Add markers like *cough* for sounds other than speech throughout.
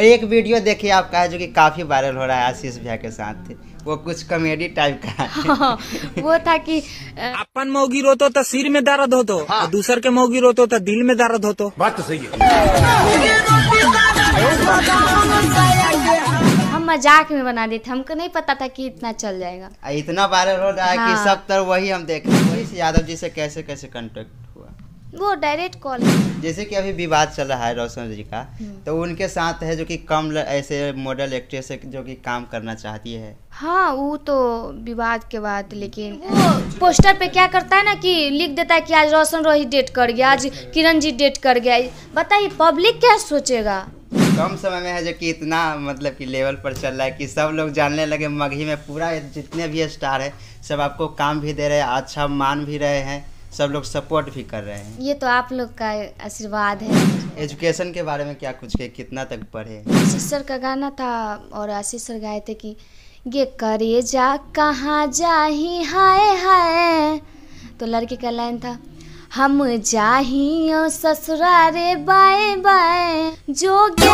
एक वीडियो देखिए आपका है जो कि काफ़ी वायरल हो रहा है आशीष भैया के साथ वो कुछ कॉमेडी टाइप का है हाँ, हाँ, वो था कि अपन मौगी रोतो तो सिर में दर्द हो तो हाँ। दूसर के मौगी रोतो तो दिल में दर्द हो तो बात तो सही है हम मजाक में बना देते हमको नहीं पता था कि इतना चल जाएगा इतना वायरल हो रहा है हाँ। कि सब तरह वही हम देख रहे हैं यादव जी से कैसे कैसे कॉन्टेक्ट वो डायरेक्ट कॉल जैसे कि अभी विवाद चल रहा है रोशन जी का हम्म। तो उनके साथ है जो कि कम ऐसे मॉडल एक्ट्रेस जो कि काम करना चाहती है हाँ वो तो विवाद के बाद लेकिन वो पोस्टर पे क्या करता है ना कि लिख देता है कि आज रोशन रोहित डेट कर गया आज किरण जी डेट कर गया बताइए पब्लिक क्या सोचेगा कम समय में है जो कि इतना मतलब कि लेवल पर चल रहा है कि सब लोग जानने लगे मगही में पूरा जितने भी स्टार है सब आपको काम भी दे रहे हैं अच्छा मान भी रहे हैं सब लोग सपोर्ट भी कर रहे हैं ये तो आप लोग का आशीर्वाद है एजुकेशन के बारे में क्या कुछ के कितना तक पढ़े आशीष सर का गाना था और आशीष सर गाए थे कि ये करे जा कहाँ जाही हाय हाय तो लड़के का लाइन था हम जा ससुरारे बाए बाय जो के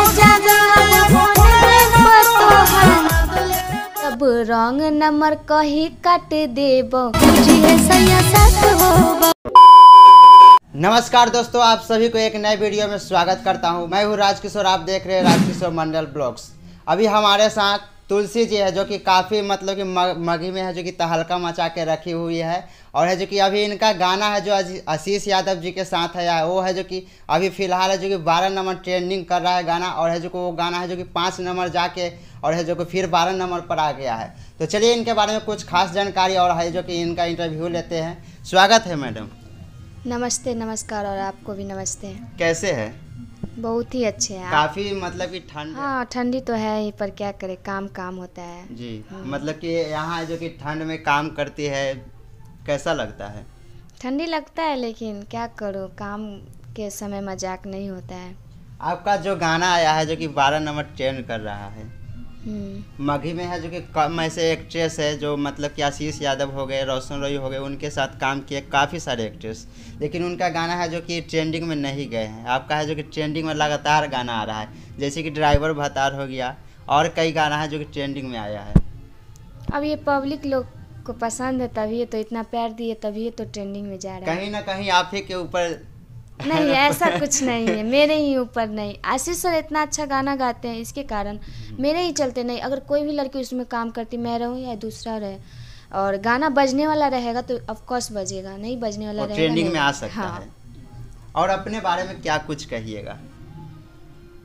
सब रंग नंबर कही काट देबो नमस्कार दोस्तों आप सभी को एक नए वीडियो में स्वागत करता हूं मैं हूं राजकिशोर आप देख रहे हैं राजकिशोर मंडल ब्लॉग्स अभी हमारे साथ तुलसी जी है जो कि काफ़ी मतलब कि मगी में है जो कि तहलका मचा के रखी हुई है और है जो कि अभी इनका गाना है जो आशीष यादव जी के साथ है वो है जो कि अभी फ़िलहाल है जो कि बारह नंबर ट्रेंडिंग कर रहा है गाना और है जो कि वो गाना है जो कि पाँच नंबर जाके और है जो कि फिर बारह नंबर पर आ गया है तो चलिए इनके बारे में कुछ खास जानकारी और है जो कि इनका इंटरव्यू लेते हैं स्वागत है मैडम नमस्ते नमस्कार और आपको भी नमस्ते कैसे है बहुत ही अच्छे हैं काफी मतलब कि ठंड हाँ ठंडी तो है ही पर क्या करे काम काम होता है जी हाँ। मतलब कि यहाँ जो कि ठंड में काम करती है कैसा लगता है ठंडी लगता है लेकिन क्या करो काम के समय मजाक नहीं होता है आपका जो गाना आया है जो कि बारह नंबर ट्रेंड कर रहा है मगही हम्म। में है जो कि कम ऐसे एक्ट्रेस है जो मतलब कि आशीष यादव हो गए रोशन रोई हो गए उनके साथ काम किए काफ़ी सारे एक्ट्रेस लेकिन उनका गाना है जो कि ट्रेंडिंग में नहीं गए हैं आपका है जो कि ट्रेंडिंग में लगातार गाना आ रहा है जैसे कि ड्राइवर भतार हो गया और कई गाना है जो कि ट्रेंडिंग में आया है अब ये पब्लिक लोग को पसंद है तभी तो इतना प्यार दिए तभी तो ट्रेंडिंग में जा रहा है कहीं ना कहीं आप ही के ऊपर नहीं ऐसा कुछ नहीं है मेरे ही ऊपर नहीं आशीष सर इतना अच्छा गाना गाते हैं इसके कारण मेरे ही चलते नहीं अगर कोई भी लड़की उसमें काम करती मैं रहूँ या दूसरा रहे और गाना बजने वाला रहेगा तो ऑफकोर्स बजेगा नहीं बजने वाला रहेगा ट्रेंडिंग में आ सकता हाँ। है और अपने बारे में क्या कुछ कहिएगा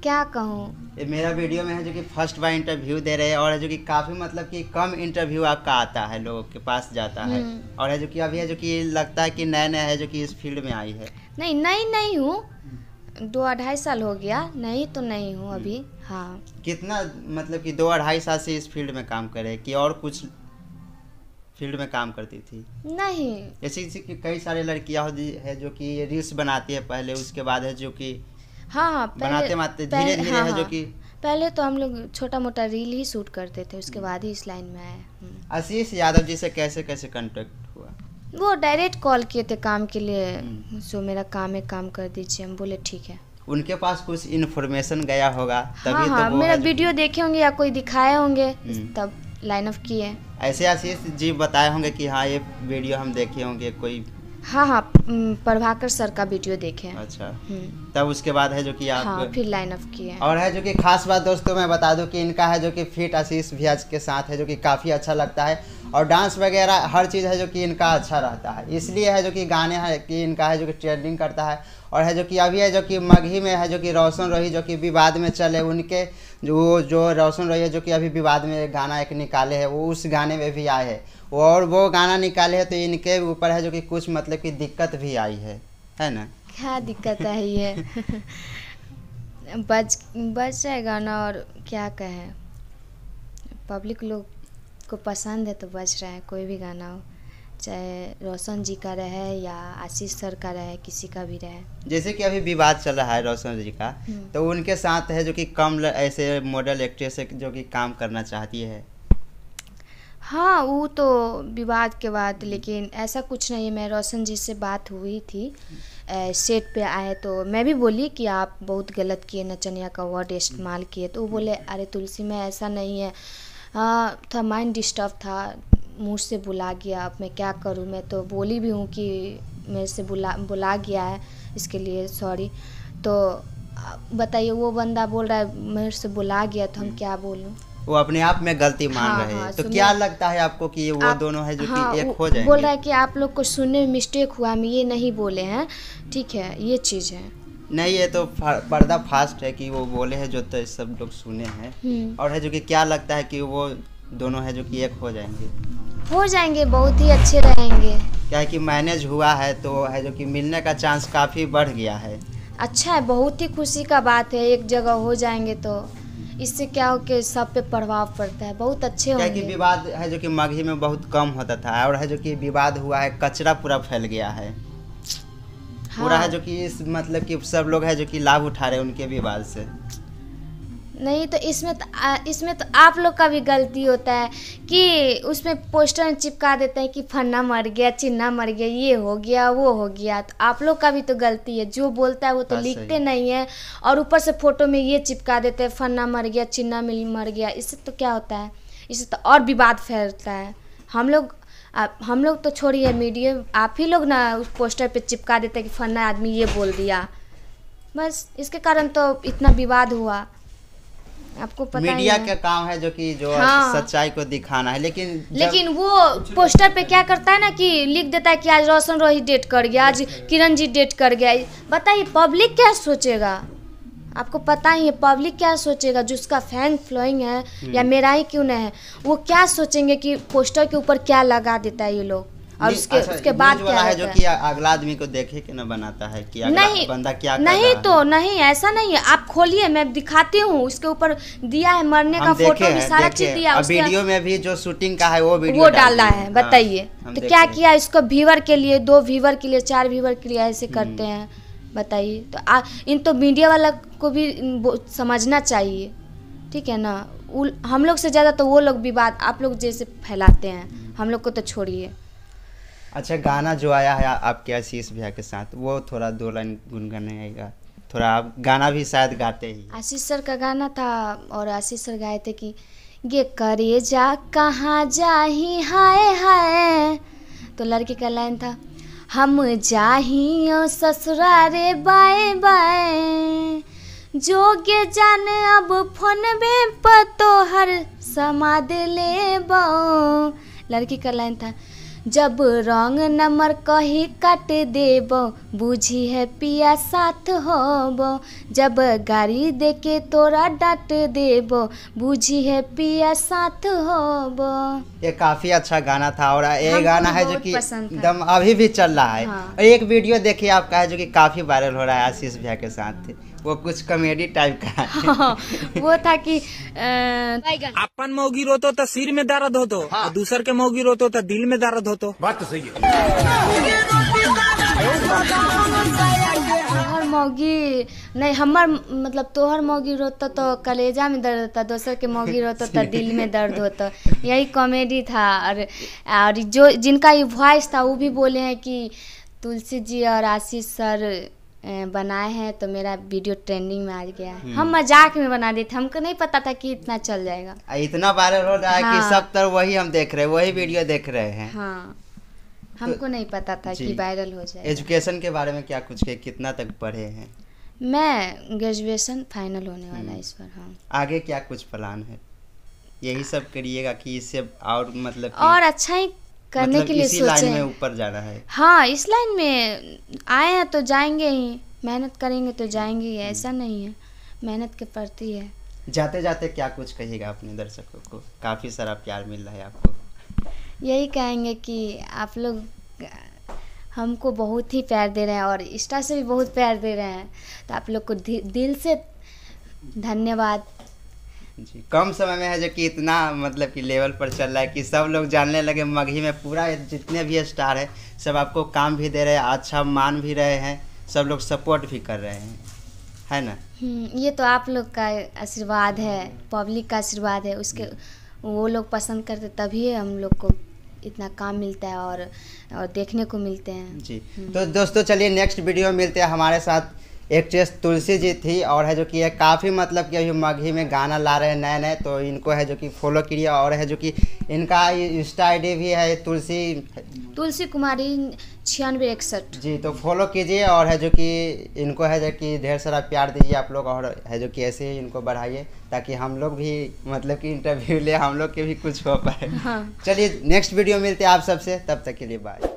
क्या कहूँ ये मेरा वीडियो में है जो कि फर्स्ट बार इंटरव्यू दे रहे हैं और है जो कि काफ़ी मतलब कि कम इंटरव्यू आपका आता है लोगों के पास जाता है हम्म। और है जो कि अभी है जो कि लगता है कि नया नया है जो कि इस फील्ड में आई है नहीं नहीं नहीं हूँ हम्म। दो अढ़ाई साल हो गया नहीं तो नहीं हूँ अभी हम्म। हाँ कितना मतलब कि दो अढ़ाई साल से इस फील्ड में काम करे कि और कुछ फील्ड में काम करती थी नहीं ऐसी कई सारे लड़कियाँ है जो कि रील्स बनाती है पहले उसके बाद है जो कि हाँ हाँ बनाते बनाते धीरे धीरे हाँ, है जो हाँ। कि पहले तो हम लोग छोटा मोटा रील ही शूट करते थे उसके बाद ही इस लाइन में आया हम्म। आशीष यादव जी से कैसे कैसे कॉन्टेक्ट हुआ वो डायरेक्ट कॉल किए थे काम के लिए सो हम्म। मेरा काम है काम कर दीजिए हम बोले ठीक है उनके पास कुछ इन्फॉर्मेशन गया होगा हाँ, तभी हाँ, तो हाँ, मेरा वीडियो देखे होंगे या कोई दिखाए होंगे हम्म। तब लाइन ऑफ किए ऐसे आशीष जी बताए होंगे कि हाँ ये वीडियो हम देखे होंगे कोई हाँ हाँ प्रभाकर सर का वीडियो देखे अच्छा हम्म। तब उसके बाद है जो कि आप हाँ, फिर लाइन अप किए और है जो कि खास बात दोस्तों मैं बता दूं कि इनका है जो कि फिट आशीष भी आज के साथ है जो कि काफ़ी अच्छा लगता है और डांस वगैरह हर चीज़ है जो कि इनका अच्छा रहता है इसलिए है जो कि गाने हैं कि इनका है जो कि ट्रेंडिंग करता है और है जो कि अभी है जो कि मगही में है जो कि रोशन रही जो कि विवाद में चले उनके जो जो रोशन रही है जो कि अभी विवाद में गाना एक निकाले है वो उस गाने में भी आए है और वो गाना निकाले है तो इनके ऊपर है जो कि कुछ मतलब की दिक्कत भी आई है है ना क्या दिक्कत आई है बच बच है गाना और क्या कहे पब्लिक लोग को पसंद है तो बच रहा है कोई भी गाना हो चाहे रोशन जी का रहे या आशीष सर का रहे किसी का भी रहे जैसे कि अभी विवाद चल रहा है रोशन जी का हम्म। तो उनके साथ है जो कि कम ऐसे मॉडल एक्ट्रेस जो कि काम करना चाहती है हाँ वो तो विवाद के बाद लेकिन ऐसा कुछ नहीं मैं रोशन जी से बात हुई थी सेट हम्म। पे आए तो मैं भी बोली कि आप बहुत गलत किए नचनिया का वर्ड हम्म। इस्तेमाल किए तो वो बोले अरे तुलसी में ऐसा नहीं है हाँ था माइंड डिस्टर्ब था मुझ से बुला गया अब मैं क्या करूँ मैं तो बोली भी हूँ कि मेरे से बुला बुला गया है इसके लिए सॉरी तो बताइए वो बंदा बोल रहा है मेरे से बुला गया तो हम हम्म। क्या बोलूँ वो अपने आप में गलती मान हाँ, रहे हैं हाँ, तो, तो क्या लगता है आपको कि वो आप, दोनों है जो हाँ, कि एक हो जाएंगे बोल रहा है कि आप लोग को सुनने में मिस्टेक हुआ हम ये नहीं बोले हैं ठीक है ये चीज़ है नहीं ये तो पर्दा फास्ट है कि वो बोले हैं जो तो सब लोग सुने हैं हम्म। और है जो कि क्या लगता है कि वो दोनों है जो कि एक हो जाएंगे हो जाएंगे बहुत ही अच्छे रहेंगे क्या कि मैनेज हुआ है तो है जो कि मिलने का चांस काफ़ी बढ़ गया है अच्छा है बहुत ही खुशी का बात है एक जगह हो जाएंगे तो इससे क्या हो कि सब पे प्रभाव पड़ता है बहुत अच्छे होंगे कि विवाद है जो कि मगही में बहुत कम होता था और है जो कि विवाद हुआ है कचरा पूरा फैल गया है हाँ। पूरा है हाँ। जो कि इस मतलब कि सब लोग है जो कि लाभ उठा रहे हैं उनके विवाद से नहीं तो इसमें तो इसमें तो आप लोग का भी गलती होता है कि उसमें पोस्टर चिपका देते हैं कि फन्ना मर गया चिन्ना मर गया ये हो गया वो हो गया तो आप लोग का भी तो गलती है जो बोलता है वो तो हाँ, लिखते नहीं है और ऊपर से फोटो में ये चिपका देते हैं फन्ना मर गया चिन्ना मिल मर गया इससे तो क्या होता है इससे तो और विवाद फैलता है हम लोग आप हम लोग तो छोड़िए मीडिया आप ही लोग ना उस पोस्टर पे चिपका देते हैं कि फन्ना आदमी ये बोल दिया बस इसके कारण तो इतना विवाद हुआ आपको पता मीडिया का काम है जो कि जो हाँ। सच्चाई को दिखाना है लेकिन लेकिन वो पोस्टर पे क्या करता है ना कि लिख देता है कि आज रोशन रोही डेट कर गया आज किरण जी डेट कर गया बताइए पब्लिक क्या सोचेगा आपको पता ही है पब्लिक क्या सोचेगा जो उसका फैन फ्लोइंग है या हम्म। मेरा ही क्यों नहीं है वो क्या सोचेंगे कि पोस्टर के ऊपर क्या लगा देता है ये लोग और उसके अच्छा, उसके बाद क्या है जो कि अगला आदमी को देखे कि ना बनाता है कि नहीं बंदा क्या नहीं तो नहीं ऐसा नहीं है आप खोलिए मैं दिखाती हूँ उसके ऊपर दिया है मरने का फोटो भी सारा चीज दिया और वीडियो में भी जो शूटिंग का है वो वीडियो वो डाला है हाँ, बताइए तो क्या किया इसको व्यूवर के लिए दो व्यूवर के लिए चार व्यूवर के लिए ऐसे हम्म। करते हैं बताइए तो आ, इन तो मीडिया वाला को भी समझना चाहिए ठीक है ना उल, हम लोग से ज़्यादा तो वो लोग भी बात आप लोग जैसे फैलाते हैं हम्म। हम लोग को तो छोड़िए अच्छा गाना जो आया है आपके आशीष भैया के साथ वो थोड़ा दो लाइन गुनगुनाएगा थोड़ा आप गाना भी शायद गाते ही आशीष सर का गाना था और आशीष सर गाए थे कि ये करे जा कहाँ जाही हाय हाय तो लड़के का लाइन था हम जाही ओ ससुरारे बाय बाय जो के जान अब फोन में पतो हर समाद ले बो लड़की का लाइन था जब रंग नम्बर कही काट देब बुझी है पिया साथ होब जब गाड़ी देके तोरा डांट देब बुझी है पिया साथ होब ये काफी अच्छा गाना था और ये गाना है जो कि एकदम अभी भी चल रहा है हाँ। और एक वीडियो देखिए आपका है जो कि काफी वायरल हो रहा है आशीष भैया के साथ वो कुछ कॉमेडी टाइप का *laughs* हाँ, हाँ, वो था कि अपन मोगी रोतो तो सिर में दर्द हो तो हाँ। दूसर के मोगी रोतो तो दिल में दर्द हो तो बात तो सही है मौगी नहीं हमार मतलब तोहर मौगी रोता तो कलेजा में दर्द होता दोसर के मौगी रोता तो *laughs* दिल में दर्द होता यही कॉमेडी था और और जो जिनका ये वॉइस था वो भी बोले हैं कि तुलसी जी और आशीष सर बनाए हैं तो मेरा वीडियो ट्रेंडिंग में आ गया है हम्म। हम मजाक में बना दिए थे हमको नहीं पता था कि इतना चल जाएगा इतना वायरल हो रहा है हाँ। कि सब तरफ वही हम देख रहे हैं वही वीडियो देख रहे हैं हाँ हमको नहीं पता था कि वायरल हो जाए एजुकेशन के बारे में क्या कुछ के कितना तक पढ़े हैं मैं ग्रेजुएशन फाइनल होने वाला है हम्म। इस बार हाँ आगे क्या कुछ प्लान है यही सब करिएगा कि इससे और मतलब और अच्छा ही करने मतलब के लिए सोचे लाइन में ऊपर जाना है हाँ इस लाइन में आए हैं तो जाएंगे ही मेहनत करेंगे तो जाएंगे ही ऐसा हम्म। नहीं है मेहनत के पड़ती है जाते जाते क्या कुछ कहेगा अपने दर्शकों को काफ़ी सारा प्यार मिल रहा है आपको यही कहेंगे कि आप लोग हमको बहुत ही प्यार दे रहे हैं और इंस्टा से भी बहुत प्यार दे रहे हैं तो आप लोग को दिल से धन्यवाद जी कम समय में है जो कि इतना मतलब कि लेवल पर चल रहा है कि सब लोग जानने लगे मगही में पूरा जितने भी स्टार है सब आपको काम भी दे रहे हैं अच्छा मान भी रहे हैं सब लोग सपोर्ट भी कर रहे हैं है ना हम्म, ये तो आप लोग का आशीर्वाद है पब्लिक का आशीर्वाद है उसके वो लोग पसंद करते तभी हम लोग को इतना काम मिलता है और, और देखने को मिलते हैं जी हम्म। तो दोस्तों चलिए नेक्स्ट वीडियो मिलते हैं हमारे साथ एक्ट्रेस तुलसी जी थी और है जो कि ये काफ़ी मतलब कि अभी मगही में गाना ला रहे हैं नए नए तो इनको है जो कि फॉलो कीजिए और है जो कि इनका इंस्टा आई भी है तुलसी तुलसी कुमारी छियानवे इकसठ जी तो फॉलो कीजिए और है जो कि इनको है जो कि ढेर सारा प्यार दीजिए आप लोग और है जो कि ऐसे ही इनको बढ़ाइए ताकि हम लोग भी मतलब कि इंटरव्यू ले हम लोग के भी कुछ हो पाए हाँ। चलिए नेक्स्ट वीडियो मिलते हैं आप सबसे तब तक के लिए बाय